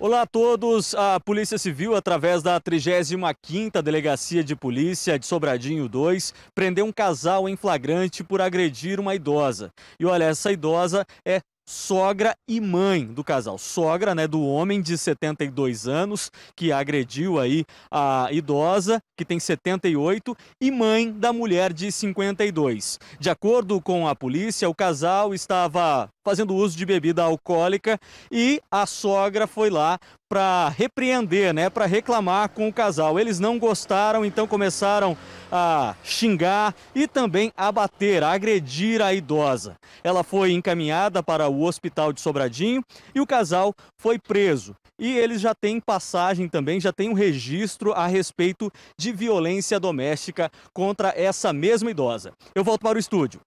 Olá a todos. A Polícia Civil, através da 35ª Delegacia de Polícia de Sobradinho 2, prendeu um casal em flagrante por agredir uma idosa. E olha, essa idosa é sogra e mãe do casal. Sogra, né, do homem de 72 anos que agrediu aí a idosa, que tem 78, e mãe da mulher de 52. De acordo com a polícia, o casal estava fazendo uso de bebida alcoólica e a sogra foi lá para repreender, né, para reclamar com o casal. Eles não gostaram, então começaram a xingar e também a bater, a agredir a idosa. Ela foi encaminhada para o hospital de Sobradinho e o casal foi preso. E eles já têm passagem também, já tem um registro a respeito de violência doméstica contra essa mesma idosa. Eu volto para o estúdio.